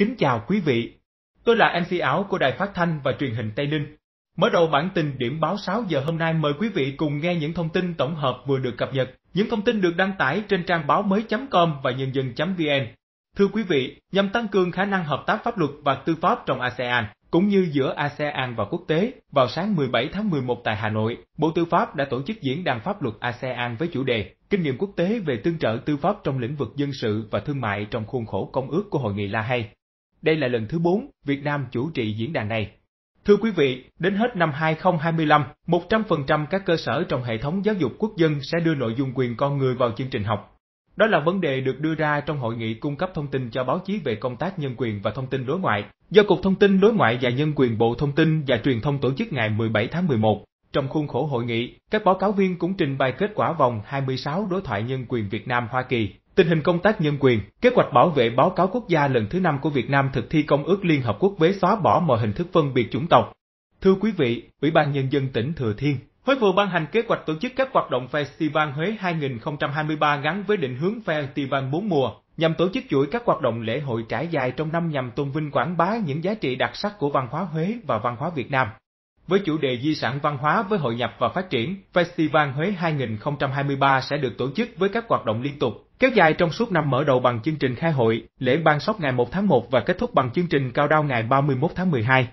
Kính chào quý vị, tôi là MC Áo của Đài Phát Thanh và Truyền hình Tây Ninh. Mở đầu bản tin điểm báo 6 giờ hôm nay mời quý vị cùng nghe những thông tin tổng hợp vừa được cập nhật, những thông tin được đăng tải trên trang báo mới.com và nhân dân.vn. Thưa quý vị, nhằm tăng cường khả năng hợp tác pháp luật và tư pháp trong ASEAN, cũng như giữa ASEAN và quốc tế, vào sáng 17 tháng 11 tại Hà Nội, Bộ Tư pháp đã tổ chức diễn đàn pháp luật ASEAN với chủ đề Kinh nghiệm quốc tế về tương trợ tư pháp trong lĩnh vực dân sự và thương mại trong khuôn khổ công ước của Hội nghị La Hay. Đây là lần thứ 4 Việt Nam chủ trì diễn đàn này. Thưa quý vị, đến hết năm 2025, 100% các cơ sở trong hệ thống giáo dục quốc dân sẽ đưa nội dung quyền con người vào chương trình học. Đó là vấn đề được đưa ra trong hội nghị cung cấp thông tin cho báo chí về công tác nhân quyền và thông tin đối ngoại, do Cục Thông tin Đối ngoại và Nhân quyền Bộ Thông tin và Truyền thông tổ chức ngày 17 tháng 11. Trong khuôn khổ hội nghị, các báo cáo viên cũng trình bày kết quả vòng 26 đối thoại nhân quyền Việt Nam-Hoa Kỳ Tình hình công tác nhân quyền, kế hoạch bảo vệ báo cáo quốc gia lần thứ năm của Việt Nam thực thi Công ước Liên Hợp Quốc về xóa bỏ mọi hình thức phân biệt chủng tộc. Thưa quý vị, Ủy ban Nhân dân tỉnh Thừa Thiên Huế vừa ban hành kế hoạch tổ chức các hoạt động Festival Huế 2023 gắn với định hướng Festival 4 mùa, nhằm tổ chức chuỗi các hoạt động lễ hội trải dài trong năm nhằm tôn vinh quảng bá những giá trị đặc sắc của văn hóa Huế và văn hóa Việt Nam với chủ đề di sản văn hóa với hội nhập và phát triển, Festival Huế 2023 sẽ được tổ chức với các hoạt động liên tục, kéo dài trong suốt năm mở đầu bằng chương trình khai hội, lễ ban sóc ngày 1 tháng 1 và kết thúc bằng chương trình cao đao ngày 31 tháng 12.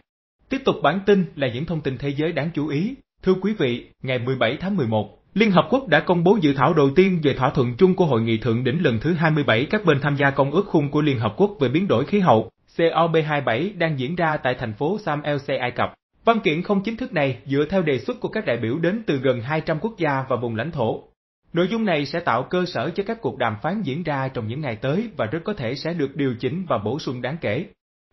Tiếp tục bản tin là những thông tin thế giới đáng chú ý. Thưa quý vị, ngày 17 tháng 11, Liên Hợp Quốc đã công bố dự thảo đầu tiên về thỏa thuận chung của Hội nghị Thượng đỉnh lần thứ 27 các bên tham gia Công ước Khung của Liên Hợp Quốc về biến đổi khí hậu COP27 đang diễn ra tại thành phố Sam El Ai Cập. Văn kiện không chính thức này dựa theo đề xuất của các đại biểu đến từ gần 200 quốc gia và vùng lãnh thổ. Nội dung này sẽ tạo cơ sở cho các cuộc đàm phán diễn ra trong những ngày tới và rất có thể sẽ được điều chỉnh và bổ sung đáng kể.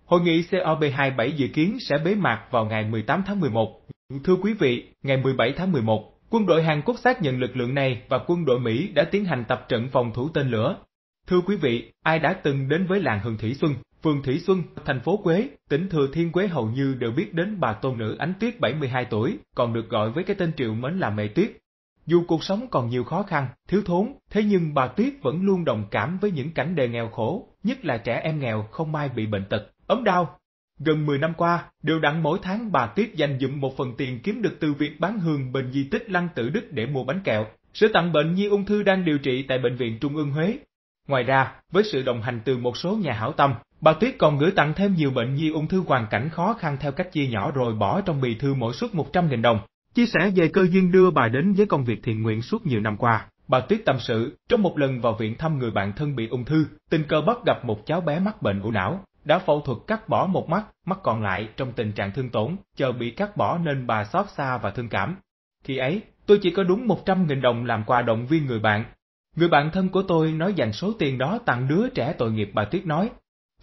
Hội nghị COP27 dự kiến sẽ bế mạc vào ngày 18 tháng 11. Thưa quý vị, ngày 17 tháng 11, quân đội Hàn Quốc xác nhận lực lượng này và quân đội Mỹ đã tiến hành tập trận phòng thủ tên lửa. Thưa quý vị, ai đã từng đến với làng Hương Thủy Xuân, phường Thủy Xuân, thành phố Quế, tỉnh Thừa Thiên Quế hầu như đều biết đến bà tôn nữ Ánh Tuyết 72 tuổi, còn được gọi với cái tên triệu mến là Mẹ Tuyết. Dù cuộc sống còn nhiều khó khăn, thiếu thốn, thế nhưng bà Tuyết vẫn luôn đồng cảm với những cảnh đời nghèo khổ, nhất là trẻ em nghèo không may bị bệnh tật, ốm đau. Gần 10 năm qua, đều đặn mỗi tháng bà Tuyết dành dụm một phần tiền kiếm được từ việc bán hương bên di tích Lăng Tử Đức để mua bánh kẹo, sửa tặng bệnh nhi ung thư đang điều trị tại Bệnh viện Trung ương Huế. Ngoài ra, với sự đồng hành từ một số nhà hảo tâm, Bà Tuyết còn gửi tặng thêm nhiều bệnh nhi ung thư hoàn cảnh khó khăn theo cách chia nhỏ rồi bỏ trong bì thư mỗi suất 100.000 đồng. Chia sẻ về cơ duyên đưa bà đến với công việc thiện nguyện suốt nhiều năm qua. Bà Tuyết tâm sự, trong một lần vào viện thăm người bạn thân bị ung thư, tình cờ bắt gặp một cháu bé mắc bệnh u não, đã phẫu thuật cắt bỏ một mắt, mắt còn lại trong tình trạng thương tổn, chờ bị cắt bỏ nên bà xót xa và thương cảm. Khi ấy, tôi chỉ có đúng 100.000 đồng làm quà động viên người bạn. Người bạn thân của tôi nói dành số tiền đó tặng đứa trẻ tội nghiệp bà Tuyết nói,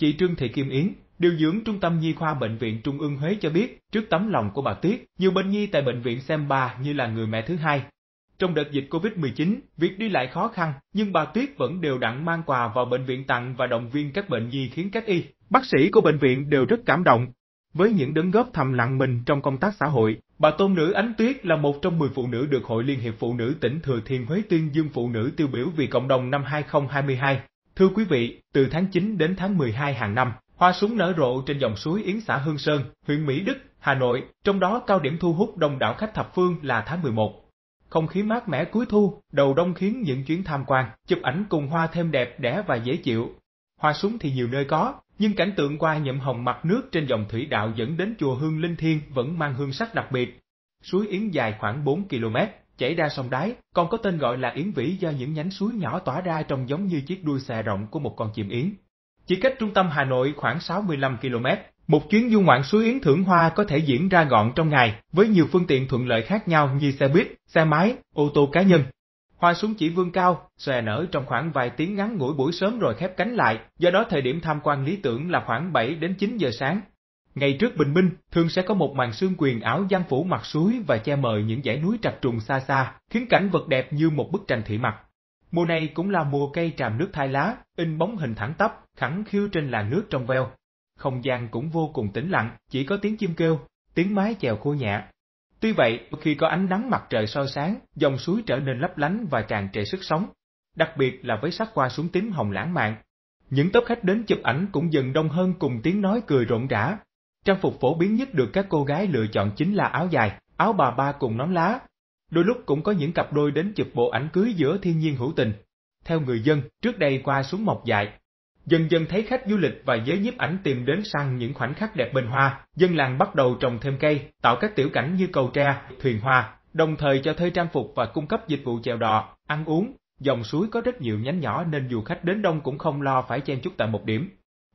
Chị Trương Thị Kim Yến, điều dưỡng Trung tâm Nhi khoa Bệnh viện Trung ương Huế cho biết, trước tấm lòng của bà Tuyết, nhiều bệnh nhi tại bệnh viện xem bà như là người mẹ thứ hai. Trong đợt dịch Covid-19, việc đi lại khó khăn, nhưng bà Tuyết vẫn đều đặn mang quà vào bệnh viện tặng và động viên các bệnh nhi khiến các y, bác sĩ của bệnh viện đều rất cảm động. Với những đóng góp thầm lặng mình trong công tác xã hội, bà Tôn Nữ Ánh Tuyết là một trong 10 phụ nữ được Hội Liên hiệp Phụ nữ tỉnh Thừa Thiên Huế tuyên dương phụ nữ tiêu biểu vì cộng đồng năm 2022. Thưa quý vị, từ tháng 9 đến tháng 12 hàng năm, hoa súng nở rộ trên dòng suối Yến xã Hương Sơn, huyện Mỹ Đức, Hà Nội, trong đó cao điểm thu hút đông đảo khách thập phương là tháng 11. Không khí mát mẻ cuối thu, đầu đông khiến những chuyến tham quan, chụp ảnh cùng hoa thêm đẹp đẽ và dễ chịu. Hoa súng thì nhiều nơi có, nhưng cảnh tượng qua nhậm hồng mặt nước trên dòng thủy đạo dẫn đến chùa Hương Linh Thiên vẫn mang hương sắc đặc biệt. Suối Yến dài khoảng 4 km, Chảy ra sông đáy, còn có tên gọi là yến vĩ do những nhánh suối nhỏ tỏa ra trông giống như chiếc đuôi xà rộng của một con chim yến. Chỉ cách trung tâm Hà Nội khoảng 65 km, một chuyến du ngoạn suối Yến Thưởng Hoa có thể diễn ra gọn trong ngày, với nhiều phương tiện thuận lợi khác nhau như xe buýt, xe máy, ô tô cá nhân. Hoa súng chỉ vương cao, xòe nở trong khoảng vài tiếng ngắn ngủi buổi sớm rồi khép cánh lại, do đó thời điểm tham quan lý tưởng là khoảng 7 đến 9 giờ sáng, Ngày trước bình minh, thường sẽ có một màn sương quyền áo giang phủ mặt suối và che mờ những dãy núi trạch trùng xa xa, khiến cảnh vật đẹp như một bức tranh thủy mặc. Mùa này cũng là mùa cây tràm nước thai lá, in bóng hình thẳng tắp, khẳng khiu trên làn nước trong veo. Không gian cũng vô cùng tĩnh lặng, chỉ có tiếng chim kêu, tiếng mái chèo khô nhẹ. Tuy vậy, khi có ánh nắng mặt trời soi sáng, dòng suối trở nên lấp lánh và tràn trề sức sống, đặc biệt là với sắc qua xuống tím hồng lãng mạn. Những tốp khách đến chụp ảnh cũng dần đông hơn cùng tiếng nói cười rộn rã, Trang phục phổ biến nhất được các cô gái lựa chọn chính là áo dài, áo bà ba cùng nón lá. Đôi lúc cũng có những cặp đôi đến chụp bộ ảnh cưới giữa thiên nhiên hữu tình. Theo người dân, trước đây qua xuống mọc dại, dần dần thấy khách du lịch và giới nhiếp ảnh tìm đến săn những khoảnh khắc đẹp bên hoa, dân làng bắt đầu trồng thêm cây, tạo các tiểu cảnh như cầu tre, thuyền hoa, đồng thời cho thuê trang phục và cung cấp dịch vụ chèo đò, ăn uống. Dòng suối có rất nhiều nhánh nhỏ nên dù khách đến đông cũng không lo phải chen chúc tại một điểm.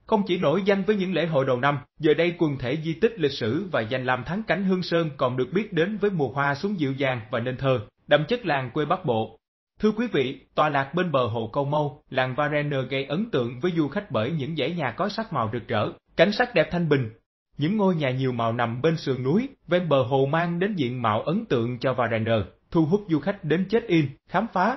Không chỉ nổi danh với những lễ hội đầu năm, giờ đây quần thể di tích lịch sử và danh lam thắng cảnh Hương Sơn còn được biết đến với mùa hoa xuống dịu dàng và nên thơ, đậm chất làng quê Bắc Bộ. Thưa quý vị, tòa lạc bên bờ hồ Câu Mâu, làng Varenner gây ấn tượng với du khách bởi những dãy nhà có sắc màu rực rỡ, cảnh sắc đẹp thanh bình. Những ngôi nhà nhiều màu nằm bên sườn núi, ven bờ hồ mang đến diện mạo ấn tượng cho Varenner, thu hút du khách đến chết in, khám phá.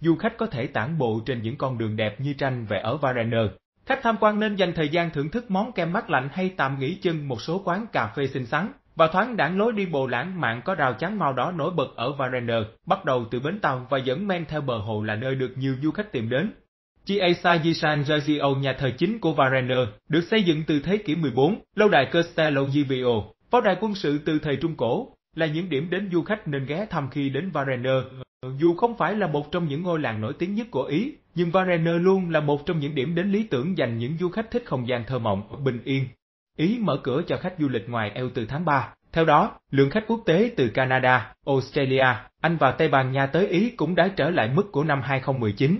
Du khách có thể tản bộ trên những con đường đẹp như tranh vẽ ở Varenner, Khách tham quan nên dành thời gian thưởng thức món kem mát lạnh hay tạm nghỉ chân một số quán cà phê xinh xắn và thoáng đãng lối đi bộ lãng mạn có rào chắn màu đỏ nổi bật ở Varenne, bắt đầu từ bến tàu và dẫn men theo bờ hồ là nơi được nhiều du khách tìm đến. Chiesa di San Giorgio nhà thờ chính của Varenne, được xây dựng từ thế kỷ 14, lâu đài Castello Givio, pháo đài quân sự từ thời Trung Cổ, là những điểm đến du khách nên ghé thăm khi đến Varenne. Dù không phải là một trong những ngôi làng nổi tiếng nhất của Ý, nhưng Varennes luôn là một trong những điểm đến lý tưởng dành những du khách thích không gian thơ mộng, bình yên. Ý mở cửa cho khách du lịch ngoài eo từ tháng 3. Theo đó, lượng khách quốc tế từ Canada, Australia, Anh và Tây Ban Nha tới Ý cũng đã trở lại mức của năm 2019.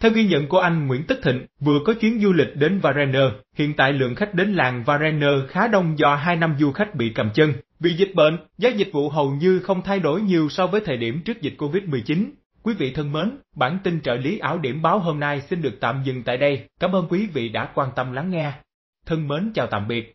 Theo ghi nhận của anh Nguyễn Tất Thịnh, vừa có chuyến du lịch đến Varennes, hiện tại lượng khách đến làng Varennes khá đông do hai năm du khách bị cầm chân, vì dịch bệnh, giá dịch vụ hầu như không thay đổi nhiều so với thời điểm trước dịch Covid-19. Quý vị thân mến, bản tin trợ lý ảo điểm báo hôm nay xin được tạm dừng tại đây. Cảm ơn quý vị đã quan tâm lắng nghe. Thân mến chào tạm biệt.